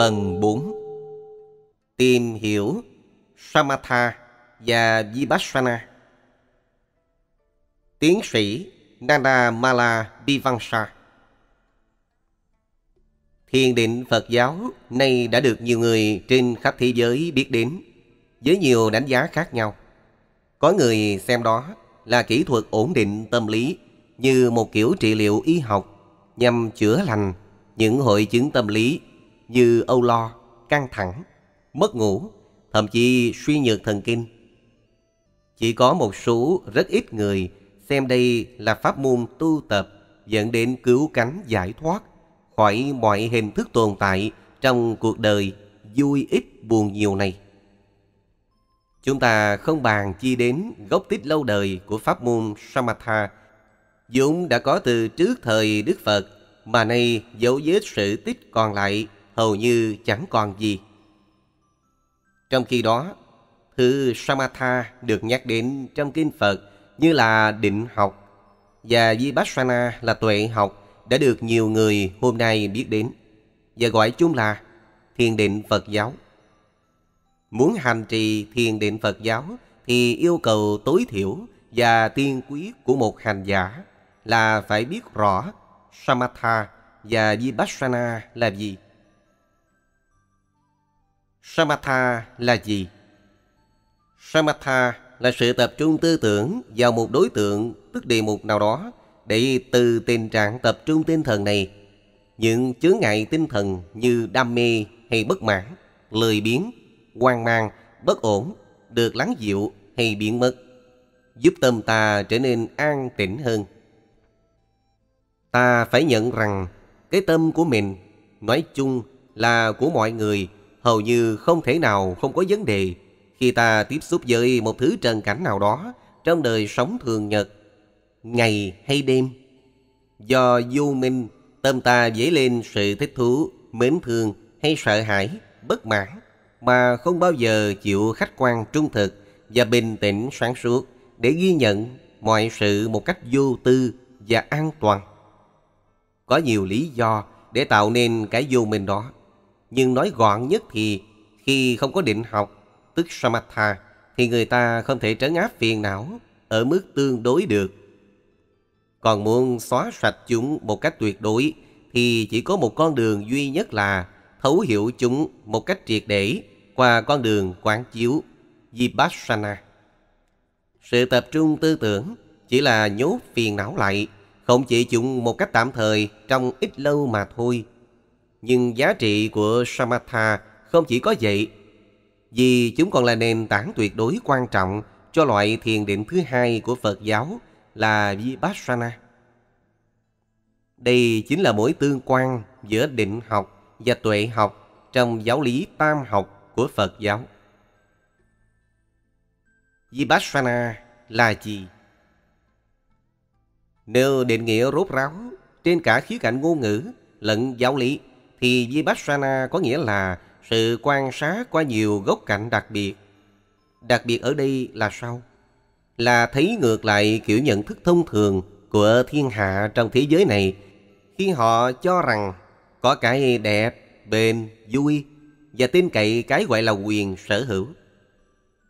Phần 4 Tìm hiểu Samatha và Vipassana Tiến sĩ Nana Mala Vivansa Thiền định Phật giáo nay đã được nhiều người trên khắp thế giới biết đến với nhiều đánh giá khác nhau. Có người xem đó là kỹ thuật ổn định tâm lý như một kiểu trị liệu y học nhằm chữa lành những hội chứng tâm lý như âu lo, căng thẳng, mất ngủ, thậm chí suy nhược thần kinh. Chỉ có một số rất ít người xem đây là pháp môn tu tập dẫn đến cứu cánh giải thoát khỏi mọi hình thức tồn tại trong cuộc đời vui ít buồn nhiều này. Chúng ta không bàn chi đến gốc tích lâu đời của pháp môn Samatha, vốn đã có từ trước thời Đức Phật, mà nay dấu vết sự tích còn lại hầu như chẳng còn gì. Trong khi đó, thứ Samatha được nhắc đến trong Kinh Phật như là định học và Vipassana là tuệ học đã được nhiều người hôm nay biết đến và gọi chúng là thiền định Phật giáo. Muốn hành trì thiền định Phật giáo thì yêu cầu tối thiểu và tiên quyết của một hành giả là phải biết rõ Samatha và Vipassana là gì. Samatha là gì? Samatha là sự tập trung tư tưởng vào một đối tượng, tức địa mục nào đó, để từ tình trạng tập trung tinh thần này, những chướng ngại tinh thần như đam mê hay bất mãn, lười biếng, hoang mang, bất ổn, được lắng dịu hay biến mất, giúp tâm ta trở nên an tĩnh hơn. Ta phải nhận rằng cái tâm của mình, nói chung là của mọi người, hầu như không thể nào không có vấn đề khi ta tiếp xúc với một thứ trần cảnh nào đó trong đời sống thường nhật, ngày hay đêm. Do vô minh, tâm ta dấy lên sự thích thú, mến thương hay sợ hãi, bất mãn mà không bao giờ chịu khách quan trung thực và bình tĩnh sáng suốt để ghi nhận mọi sự một cách vô tư và an toàn. Có nhiều lý do để tạo nên cái vô minh đó nhưng nói gọn nhất thì khi không có định học, tức samatha, thì người ta không thể trấn áp phiền não ở mức tương đối được. Còn muốn xóa sạch chúng một cách tuyệt đối thì chỉ có một con đường duy nhất là thấu hiểu chúng một cách triệt để qua con đường quán chiếu Vipassana. Sự tập trung tư tưởng chỉ là nhốt phiền não lại, không chỉ chúng một cách tạm thời trong ít lâu mà thôi. Nhưng giá trị của Samatha không chỉ có vậy, vì chúng còn là nền tảng tuyệt đối quan trọng cho loại thiền định thứ hai của Phật giáo là Vipassana. Đây chính là mối tương quan giữa định học và tuệ học trong giáo lý tam học của Phật giáo. Vipassana là gì? Nếu định nghĩa rốt ráo trên cả khía cạnh ngôn ngữ lẫn giáo lý, thì Vipassana có nghĩa là sự quan sát qua nhiều góc cạnh đặc biệt. Đặc biệt ở đây là sao? Là thấy ngược lại kiểu nhận thức thông thường của thiên hạ trong thế giới này khi họ cho rằng có cái đẹp, bền, vui và tin cậy cái gọi là quyền sở hữu.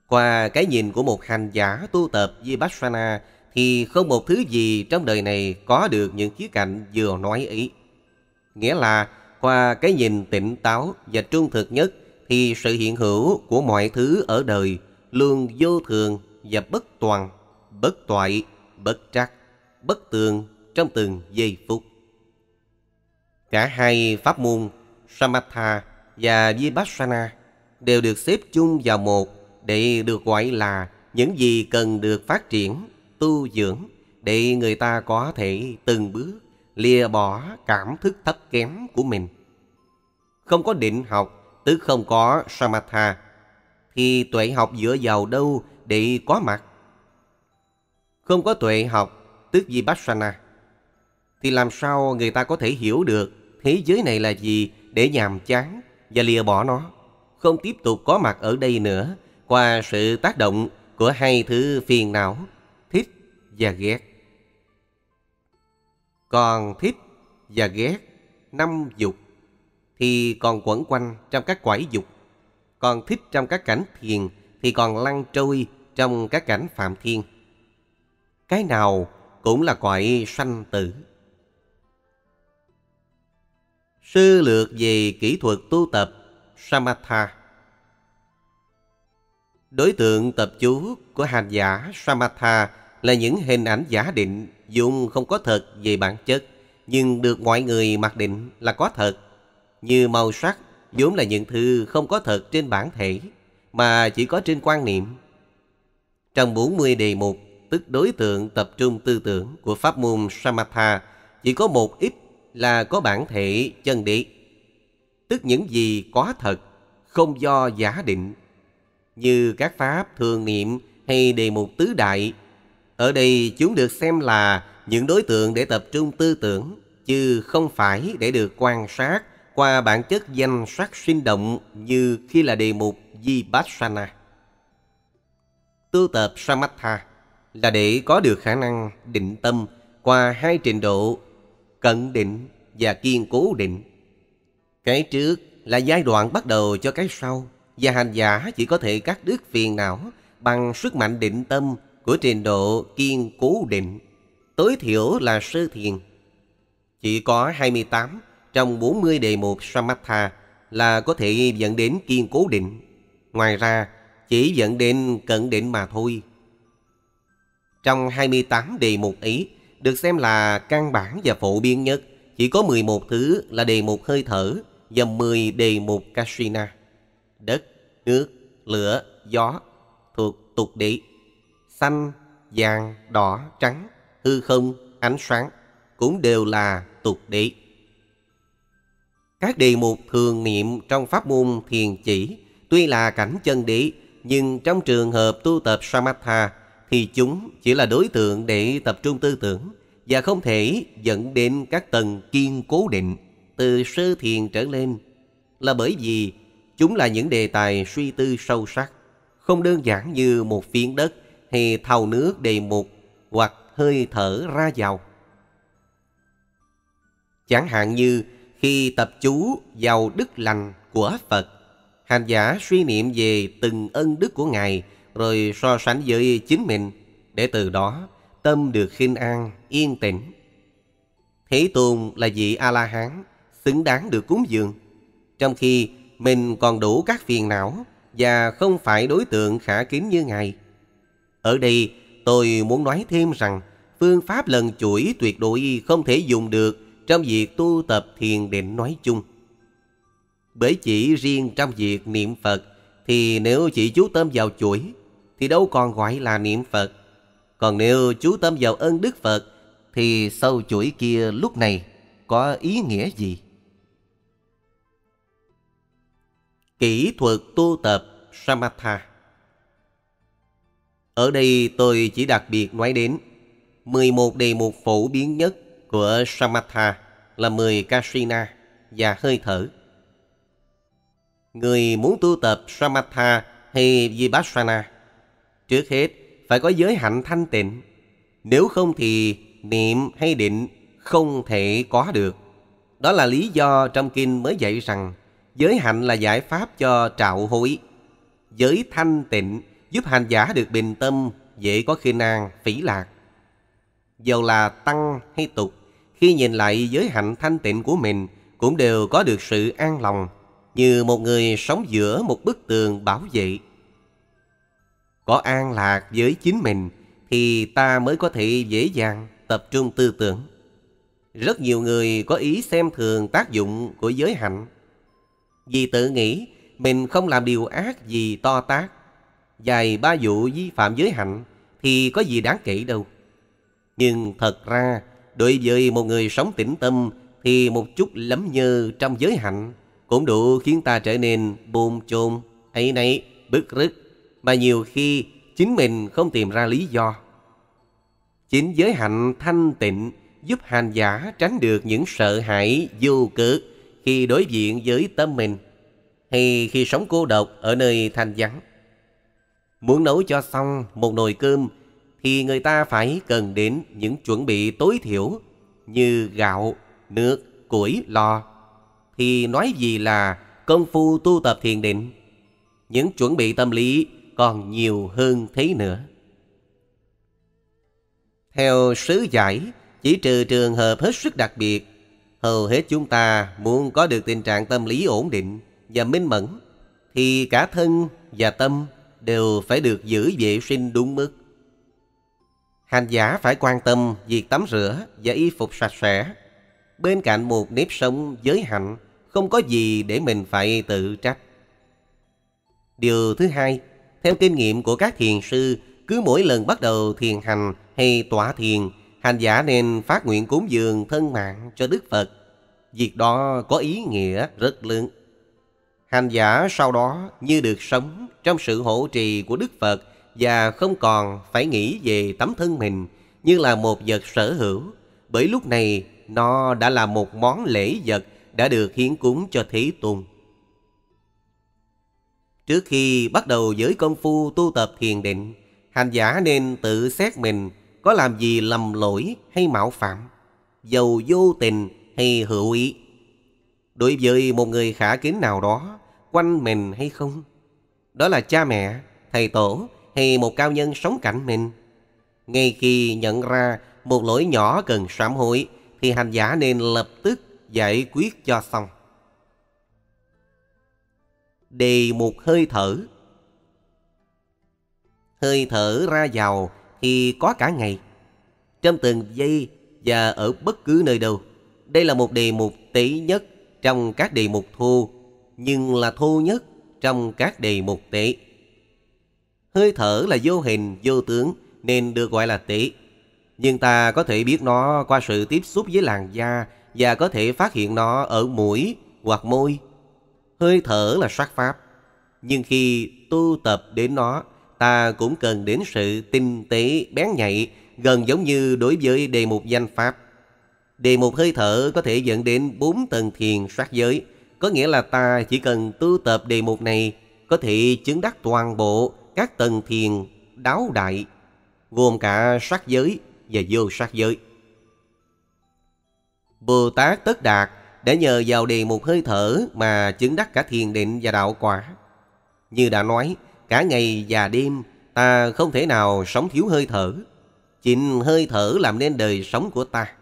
Qua cái nhìn của một hành giả tu tập Vipassana thì không một thứ gì trong đời này có được những khía cạnh vừa nói ý. Nghĩa là qua cái nhìn tỉnh táo và trung thực nhất thì sự hiện hữu của mọi thứ ở đời luôn vô thường và bất toàn, bất toại, bất trắc, bất tường trong từng giây phút. Cả hai pháp môn Samatha và Vipassana đều được xếp chung vào một để được gọi là những gì cần được phát triển, tu dưỡng để người ta có thể từng bước lìa bỏ cảm thức thấp kém của mình. Không có định học, tức không có samatha, thì tuệ học dựa vào đâu để có mặt? Không có tuệ học, tức vipassana, thì làm sao người ta có thể hiểu được thế giới này là gì để nhàm chán và lìa bỏ nó, không tiếp tục có mặt ở đây nữa qua sự tác động của hai thứ phiền não, thích và ghét. Còn thích và ghét năm dục thì còn quẩn quanh trong các quải dục. Còn thích trong các cảnh thiền thì còn lăn trôi trong các cảnh phạm thiên. Cái nào cũng là cõi sanh tử. Sư lược về kỹ thuật tu tập Samatha Đối tượng tập chú của hành giả Samatha là những hình ảnh giả định dụng không có thật về bản chất, nhưng được mọi người mặc định là có thật. Như màu sắc, vốn là những thứ không có thật trên bản thể, mà chỉ có trên quan niệm. Trong 40 đề mục, tức đối tượng tập trung tư tưởng của pháp môn Samatha, chỉ có một ít là có bản thể chân đế. Tức những gì có thật, không do giả định. Như các pháp thường niệm hay đề mục tứ đại ở đây chúng được xem là những đối tượng để tập trung tư tưởng, chứ không phải để được quan sát qua bản chất danh sắc sinh động như khi là đề mục Vipassana. Tu tập Samatha là để có được khả năng định tâm qua hai trình độ cận định và kiên cố định. Cái trước là giai đoạn bắt đầu cho cái sau và hành giả chỉ có thể cắt đứt phiền não bằng sức mạnh định tâm của trình độ kiên cố định, tối thiểu là sơ thiền. Chỉ có 28 trong 40 đề mục Samatha là có thể dẫn đến kiên cố định. Ngoài ra, chỉ dẫn đến cận định mà thôi. Trong 28 đề mục ấy, được xem là căn bản và phổ biến nhất, chỉ có 11 thứ là đề mục hơi thở và 10 đề mục Kasina. Đất, nước, lửa, gió thuộc tục địa xanh, vàng, đỏ, trắng, hư không, ánh sáng cũng đều là tục đế. Các đề mục thường niệm trong pháp môn thiền chỉ tuy là cảnh chân đế nhưng trong trường hợp tu tập Samatha thì chúng chỉ là đối tượng để tập trung tư tưởng và không thể dẫn đến các tầng kiên cố định từ sơ thiền trở lên là bởi vì chúng là những đề tài suy tư sâu sắc, không đơn giản như một phiến đất hay thau nước đầy mục hoặc hơi thở ra vào. Chẳng hạn như khi tập chú vào đức lành của Phật, hành giả suy niệm về từng ân đức của Ngài rồi so sánh với chính mình để từ đó tâm được khinh an, yên tĩnh. Thế Tôn là vị A-la-hán, xứng đáng được cúng dường, trong khi mình còn đủ các phiền não và không phải đối tượng khả kính như Ngài. Ở đây tôi muốn nói thêm rằng phương pháp lần chuỗi tuyệt đối không thể dùng được trong việc tu tập thiền định nói chung. Bởi chỉ riêng trong việc niệm Phật thì nếu chỉ chú tâm vào chuỗi thì đâu còn gọi là niệm Phật. Còn nếu chú tâm vào ơn Đức Phật thì sâu chuỗi kia lúc này có ý nghĩa gì? Kỹ thuật tu tập Samatha ở đây tôi chỉ đặc biệt nói đến 11 đề mục phổ biến nhất của Samatha là 10 Kasina và hơi thở. Người muốn tu tập Samatha hay Vipassana trước hết phải có giới hạnh thanh tịnh. Nếu không thì niệm hay định không thể có được. Đó là lý do trong kinh mới dạy rằng giới hạnh là giải pháp cho trạo hối. Giới thanh tịnh giúp hành giả được bình tâm, dễ có khi nàng phỉ lạc. Dầu là tăng hay tục, khi nhìn lại giới hạnh thanh tịnh của mình cũng đều có được sự an lòng, như một người sống giữa một bức tường bảo vệ. Có an lạc với chính mình thì ta mới có thể dễ dàng tập trung tư tưởng. Rất nhiều người có ý xem thường tác dụng của giới hạnh. Vì tự nghĩ mình không làm điều ác gì to tác vài ba vụ vi phạm giới hạnh thì có gì đáng kể đâu. Nhưng thật ra, đối với một người sống tĩnh tâm thì một chút lấm nhơ trong giới hạnh cũng đủ khiến ta trở nên bồn chồn, ấy nấy, bức rứt, mà nhiều khi chính mình không tìm ra lý do. Chính giới hạnh thanh tịnh giúp hành giả tránh được những sợ hãi vô cớ khi đối diện với tâm mình hay khi sống cô độc ở nơi thanh vắng. Muốn nấu cho xong một nồi cơm thì người ta phải cần đến những chuẩn bị tối thiểu như gạo, nước, củi, lò. Thì nói gì là công phu tu tập thiền định. Những chuẩn bị tâm lý còn nhiều hơn thế nữa. Theo sứ giải, chỉ trừ trường hợp hết sức đặc biệt, hầu hết chúng ta muốn có được tình trạng tâm lý ổn định và minh mẫn, thì cả thân và tâm đều phải được giữ vệ sinh đúng mức. Hành giả phải quan tâm việc tắm rửa và y phục sạch sẽ. Bên cạnh một nếp sống giới hạnh, không có gì để mình phải tự trách. Điều thứ hai, theo kinh nghiệm của các thiền sư, cứ mỗi lần bắt đầu thiền hành hay tỏa thiền, hành giả nên phát nguyện cúng dường thân mạng cho Đức Phật. Việc đó có ý nghĩa rất lớn. Hành giả sau đó như được sống trong sự hộ trì của Đức Phật và không còn phải nghĩ về tấm thân mình như là một vật sở hữu, bởi lúc này nó đã là một món lễ vật đã được hiến cúng cho Thế Tôn. Trước khi bắt đầu với công phu tu tập thiền định, hành giả nên tự xét mình có làm gì lầm lỗi hay mạo phạm, dầu vô tình hay hữu ý. Đối với một người khả kính nào đó, quanh mình hay không? Đó là cha mẹ, thầy tổ hay một cao nhân sống cạnh mình. Ngay khi nhận ra một lỗi nhỏ cần sám hối thì hành giả nên lập tức giải quyết cho xong. Đề một hơi thở Hơi thở ra vào thì có cả ngày. Trong từng giây và ở bất cứ nơi đâu. Đây là một đề mục tỷ nhất trong các đề mục thu nhưng là thô nhất trong các đề mục tệ. Hơi thở là vô hình, vô tướng nên được gọi là tệ. Nhưng ta có thể biết nó qua sự tiếp xúc với làn da và có thể phát hiện nó ở mũi hoặc môi. Hơi thở là sát pháp. Nhưng khi tu tập đến nó, ta cũng cần đến sự tinh tế, bén nhạy, gần giống như đối với đề mục danh pháp. Đề mục hơi thở có thể dẫn đến bốn tầng thiền sát giới – có nghĩa là ta chỉ cần tu tập đề mục này có thể chứng đắc toàn bộ các tầng thiền đáo đại, gồm cả sắc giới và vô sắc giới. Bồ Tát Tất Đạt đã nhờ vào đề mục hơi thở mà chứng đắc cả thiền định và đạo quả. Như đã nói, cả ngày và đêm ta không thể nào sống thiếu hơi thở. Chính hơi thở làm nên đời sống của ta.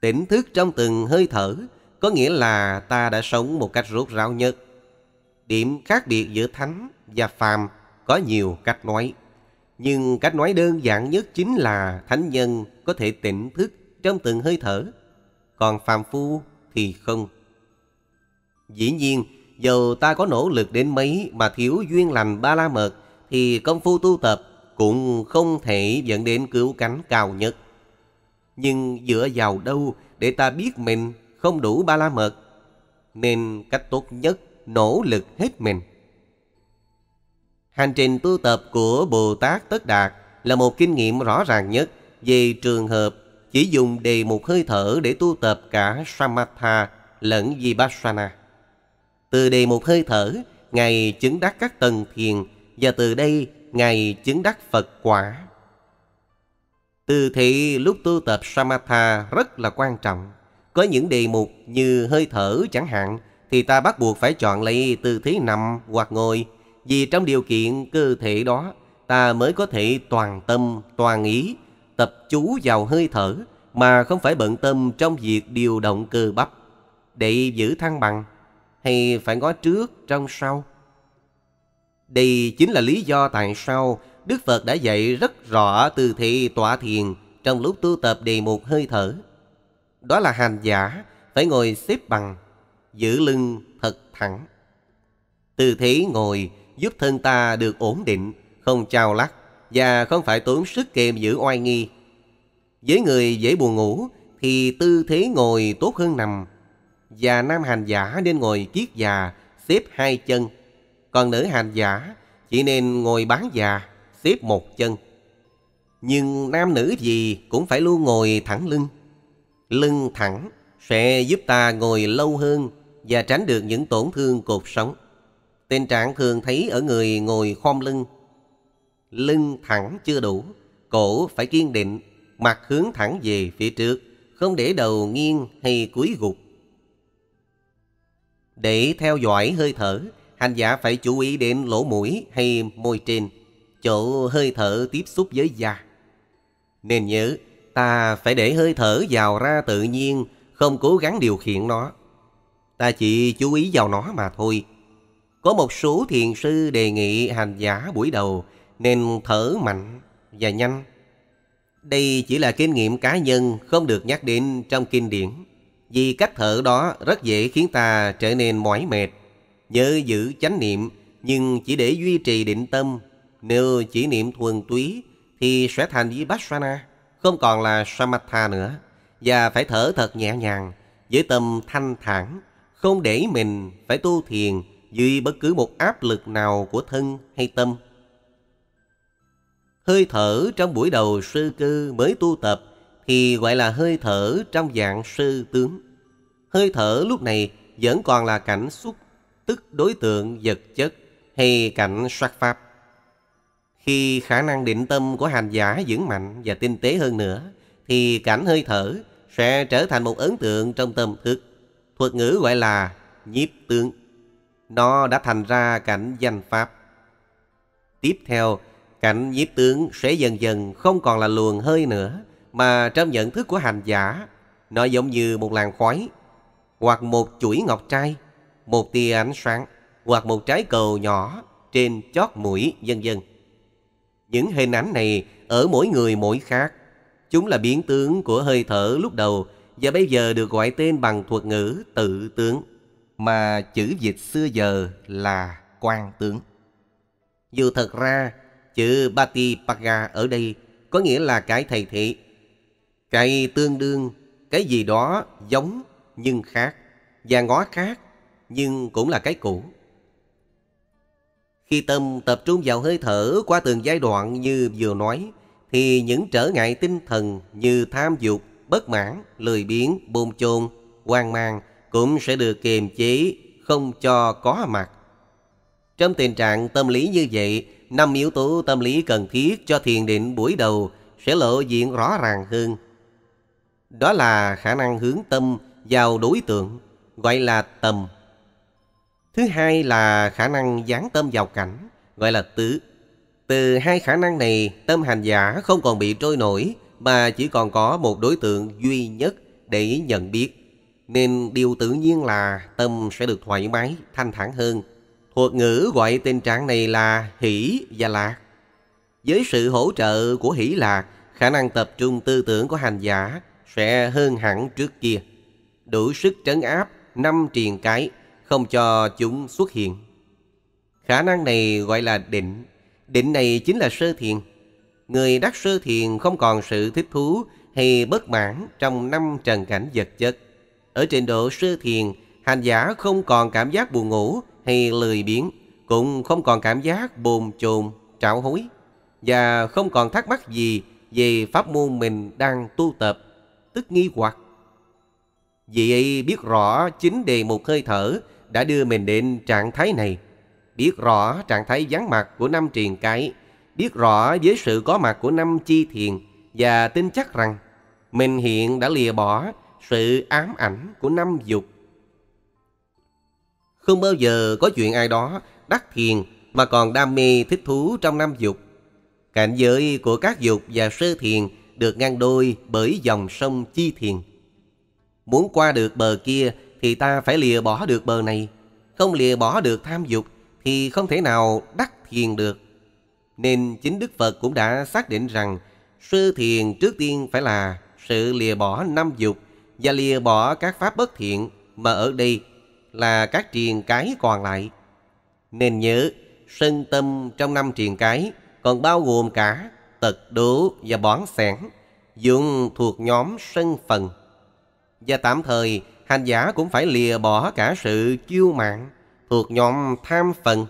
Tỉnh thức trong từng hơi thở có nghĩa là ta đã sống một cách rốt ráo nhất. Điểm khác biệt giữa thánh và phàm có nhiều cách nói. Nhưng cách nói đơn giản nhất chính là thánh nhân có thể tỉnh thức trong từng hơi thở, còn phàm phu thì không. Dĩ nhiên, dầu ta có nỗ lực đến mấy mà thiếu duyên lành ba la mật thì công phu tu tập cũng không thể dẫn đến cứu cánh cao nhất. Nhưng dựa vào đâu để ta biết mình không đủ ba la mật, nên cách tốt nhất nỗ lực hết mình. Hành trình tu tập của Bồ Tát Tất Đạt là một kinh nghiệm rõ ràng nhất về trường hợp chỉ dùng đề một hơi thở để tu tập cả Samatha lẫn Vipassana. Từ đề một hơi thở, Ngài chứng đắc các tầng thiền và từ đây Ngài chứng đắc Phật quả. Từ thị lúc tu tập Samatha rất là quan trọng. Có những đề mục như hơi thở chẳng hạn thì ta bắt buộc phải chọn lấy tư thế nằm hoặc ngồi vì trong điều kiện cơ thể đó ta mới có thể toàn tâm, toàn ý, tập chú vào hơi thở mà không phải bận tâm trong việc điều động cơ bắp để giữ thăng bằng hay phải ngó trước trong sau. Đây chính là lý do tại sao Đức Phật đã dạy rất rõ từ thị tọa thiền trong lúc tu tập đề mục hơi thở đó là hành giả phải ngồi xếp bằng, giữ lưng thật thẳng. Tư thế ngồi giúp thân ta được ổn định, không trao lắc và không phải tốn sức kiềm giữ oai nghi. Với người dễ buồn ngủ thì tư thế ngồi tốt hơn nằm. Và nam hành giả nên ngồi kiết già, xếp hai chân. Còn nữ hành giả chỉ nên ngồi bán già, xếp một chân. Nhưng nam nữ gì cũng phải luôn ngồi thẳng lưng lưng thẳng sẽ giúp ta ngồi lâu hơn và tránh được những tổn thương cột sống. Tình trạng thường thấy ở người ngồi khom lưng. Lưng thẳng chưa đủ, cổ phải kiên định, mặt hướng thẳng về phía trước, không để đầu nghiêng hay cúi gục. Để theo dõi hơi thở, hành giả phải chú ý đến lỗ mũi hay môi trên, chỗ hơi thở tiếp xúc với da. Nên nhớ, ta phải để hơi thở vào ra tự nhiên, không cố gắng điều khiển nó. Ta chỉ chú ý vào nó mà thôi. Có một số thiền sư đề nghị hành giả buổi đầu nên thở mạnh và nhanh. Đây chỉ là kinh nghiệm cá nhân không được nhắc đến trong kinh điển. Vì cách thở đó rất dễ khiến ta trở nên mỏi mệt. Nhớ giữ chánh niệm nhưng chỉ để duy trì định tâm. Nếu chỉ niệm thuần túy thì sẽ thành bát Vipassana không còn là Samatha nữa và phải thở thật nhẹ nhàng với tâm thanh thản, không để mình phải tu thiền dưới bất cứ một áp lực nào của thân hay tâm. Hơi thở trong buổi đầu sư cư mới tu tập thì gọi là hơi thở trong dạng sư tướng. Hơi thở lúc này vẫn còn là cảnh xúc, tức đối tượng vật chất hay cảnh sắc pháp. Khi khả năng định tâm của hành giả vững mạnh và tinh tế hơn nữa, thì cảnh hơi thở sẽ trở thành một ấn tượng trong tâm thức. Thuật ngữ gọi là nhiếp tướng. Nó đã thành ra cảnh danh pháp. Tiếp theo, cảnh nhiếp tướng sẽ dần dần không còn là luồng hơi nữa, mà trong nhận thức của hành giả, nó giống như một làn khói, hoặc một chuỗi ngọc trai, một tia ánh sáng, hoặc một trái cầu nhỏ trên chót mũi, vân vân. Những hình ảnh này ở mỗi người mỗi khác. Chúng là biến tướng của hơi thở lúc đầu và bây giờ được gọi tên bằng thuật ngữ tự tướng, mà chữ dịch xưa giờ là quan tướng. Dù thật ra, chữ Bati Paga ở đây có nghĩa là cái thầy thị. Cái tương đương, cái gì đó giống nhưng khác, và ngó khác nhưng cũng là cái cũ. Khi tâm tập trung vào hơi thở qua từng giai đoạn như vừa nói, thì những trở ngại tinh thần như tham dục, bất mãn, lười biếng, bồn chồn, hoang mang cũng sẽ được kiềm chế, không cho có mặt. Trong tình trạng tâm lý như vậy, năm yếu tố tâm lý cần thiết cho thiền định buổi đầu sẽ lộ diện rõ ràng hơn. Đó là khả năng hướng tâm vào đối tượng, gọi là tầm Thứ hai là khả năng dán tôm vào cảnh, gọi là tứ. Từ hai khả năng này, tôm hành giả không còn bị trôi nổi mà chỉ còn có một đối tượng duy nhất để nhận biết. Nên điều tự nhiên là tâm sẽ được thoải mái, thanh thản hơn. Thuật ngữ gọi tình trạng này là hỷ và lạc. Với sự hỗ trợ của hỷ lạc, khả năng tập trung tư tưởng của hành giả sẽ hơn hẳn trước kia. Đủ sức trấn áp năm triền cái không cho chúng xuất hiện. Khả năng này gọi là định. Định này chính là sơ thiền. Người đắc sơ thiền không còn sự thích thú hay bất mãn trong năm trần cảnh vật chất. Ở trình độ sơ thiền, hành giả không còn cảm giác buồn ngủ hay lười biếng, cũng không còn cảm giác bồn chồn, trạo hối và không còn thắc mắc gì về pháp môn mình đang tu tập, tức nghi hoặc. Vì ấy biết rõ chính đề một hơi thở đã đưa mình đến trạng thái này. Biết rõ trạng thái vắng mặt của năm triền cái, biết rõ với sự có mặt của năm chi thiền và tin chắc rằng mình hiện đã lìa bỏ sự ám ảnh của năm dục. Không bao giờ có chuyện ai đó đắc thiền mà còn đam mê thích thú trong năm dục. Cảnh giới của các dục và sơ thiền được ngăn đôi bởi dòng sông chi thiền. Muốn qua được bờ kia thì ta phải lìa bỏ được bờ này. Không lìa bỏ được tham dục thì không thể nào đắc thiền được. Nên chính Đức Phật cũng đã xác định rằng sư thiền trước tiên phải là sự lìa bỏ năm dục và lìa bỏ các pháp bất thiện mà ở đây là các triền cái còn lại. Nên nhớ, sân tâm trong năm triền cái còn bao gồm cả tật đố và bón sẻn, dụng thuộc nhóm sân phần. Và tạm thời hành giả cũng phải lìa bỏ cả sự chiêu mạng thuộc nhóm tham phần.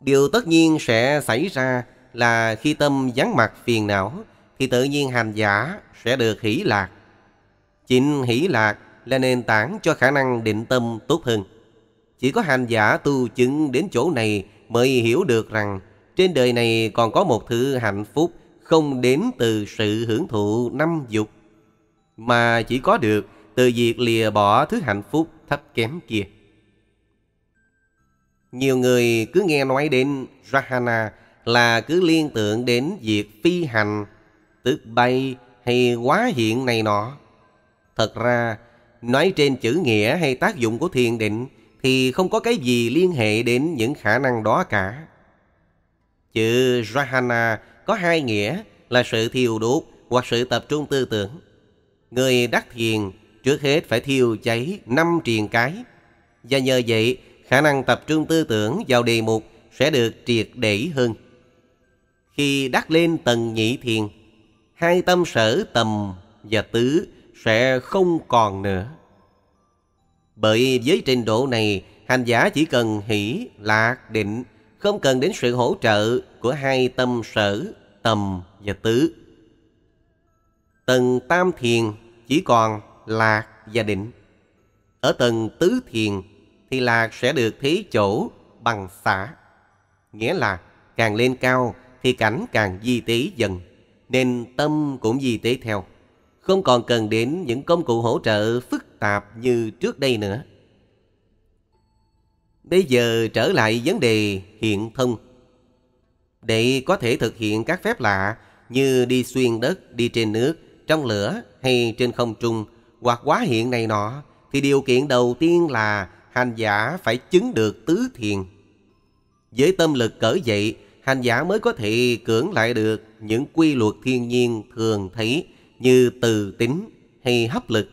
Điều tất nhiên sẽ xảy ra là khi tâm vắng mặt phiền não thì tự nhiên hành giả sẽ được hỷ lạc. Chính hỷ lạc là nền tảng cho khả năng định tâm tốt hơn. Chỉ có hành giả tu chứng đến chỗ này mới hiểu được rằng trên đời này còn có một thứ hạnh phúc không đến từ sự hưởng thụ năm dục mà chỉ có được từ việc lìa bỏ thứ hạnh phúc thấp kém kia. Nhiều người cứ nghe nói đến Rahana là cứ liên tưởng đến việc phi hành, tức bay hay quá hiện này nọ. Thật ra, nói trên chữ nghĩa hay tác dụng của thiền định thì không có cái gì liên hệ đến những khả năng đó cả. Chữ Rahana có hai nghĩa là sự thiêu đốt hoặc sự tập trung tư tưởng. Người đắc thiền Trước hết phải thiêu cháy năm triền cái. Và nhờ vậy, khả năng tập trung tư tưởng vào đề mục sẽ được triệt để hơn. Khi đắc lên tầng nhị thiền, hai tâm sở tầm và tứ sẽ không còn nữa. Bởi với trình độ này, hành giả chỉ cần hỷ, lạc, định, không cần đến sự hỗ trợ của hai tâm sở, tầm và tứ. Tầng tam thiền chỉ còn lạc và định. Ở tầng tứ thiền thì lạc sẽ được thế chỗ bằng xả. Nghĩa là càng lên cao thì cảnh càng di tế dần, nên tâm cũng di tế theo. Không còn cần đến những công cụ hỗ trợ phức tạp như trước đây nữa. Bây giờ trở lại vấn đề hiện thân. Để có thể thực hiện các phép lạ như đi xuyên đất, đi trên nước, trong lửa hay trên không trung hoặc quá hiện này nọ thì điều kiện đầu tiên là hành giả phải chứng được tứ thiền. Với tâm lực cỡ vậy, hành giả mới có thể cưỡng lại được những quy luật thiên nhiên thường thấy như từ tính hay hấp lực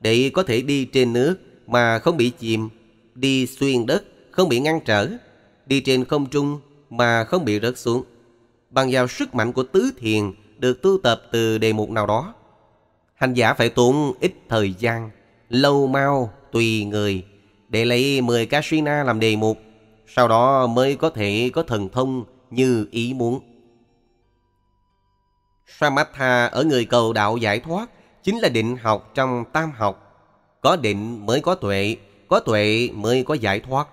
để có thể đi trên nước mà không bị chìm, đi xuyên đất không bị ngăn trở, đi trên không trung mà không bị rớt xuống. Bằng vào sức mạnh của tứ thiền được tu tập từ đề mục nào đó, hành giả phải tốn ít thời gian, lâu mau, tùy người, để lấy 10 cá suy na làm đề mục, sau đó mới có thể có thần thông như ý muốn. Samatha ở người cầu đạo giải thoát chính là định học trong tam học. Có định mới có tuệ, có tuệ mới có giải thoát.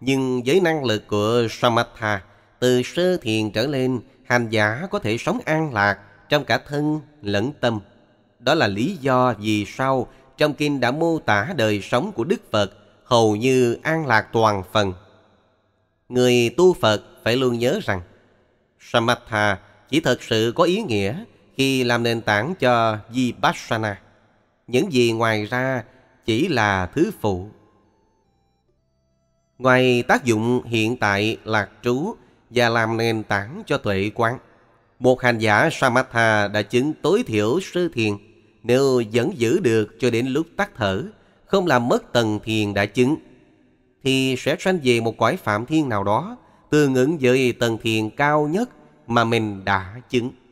Nhưng với năng lực của Samatha, từ sơ thiền trở lên, hành giả có thể sống an lạc trong cả thân lẫn tâm. Đó là lý do vì sao trong kinh đã mô tả đời sống của Đức Phật hầu như an lạc toàn phần. Người tu Phật phải luôn nhớ rằng Samatha chỉ thật sự có ý nghĩa khi làm nền tảng cho Vipassana. Những gì ngoài ra chỉ là thứ phụ. Ngoài tác dụng hiện tại lạc trú và làm nền tảng cho tuệ quán, một hành giả Samatha đã chứng tối thiểu sư thiền nếu vẫn giữ được cho đến lúc tắt thở, không làm mất tầng thiền đã chứng, thì sẽ sanh về một quái phạm thiên nào đó tương ứng với tầng thiền cao nhất mà mình đã chứng.